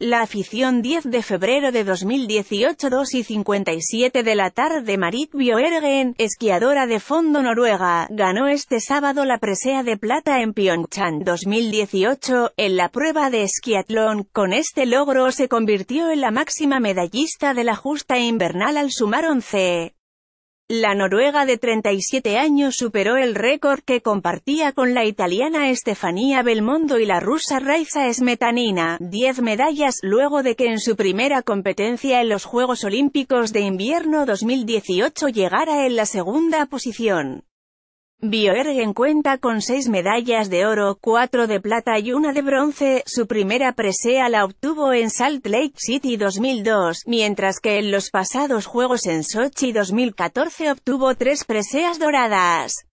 La afición 10 de febrero de 2018 2 y 57 de la tarde Marit Bjørgen, esquiadora de fondo noruega, ganó este sábado la presea de plata en Pyeongchang 2018, en la prueba de esquiatlón. Con este logro se convirtió en la máxima medallista de la justa invernal al sumar 11. La noruega de 37 años superó el récord que compartía con la italiana Estefanía Belmondo y la rusa Raiza Smetanina, 10 medallas, luego de que en su primera competencia en los Juegos Olímpicos de Invierno 2018 llegara en la segunda posición. Bioergen cuenta con seis medallas de oro, cuatro de plata y una de bronce, su primera presea la obtuvo en Salt Lake City 2002, mientras que en los pasados Juegos en Sochi 2014 obtuvo tres preseas doradas.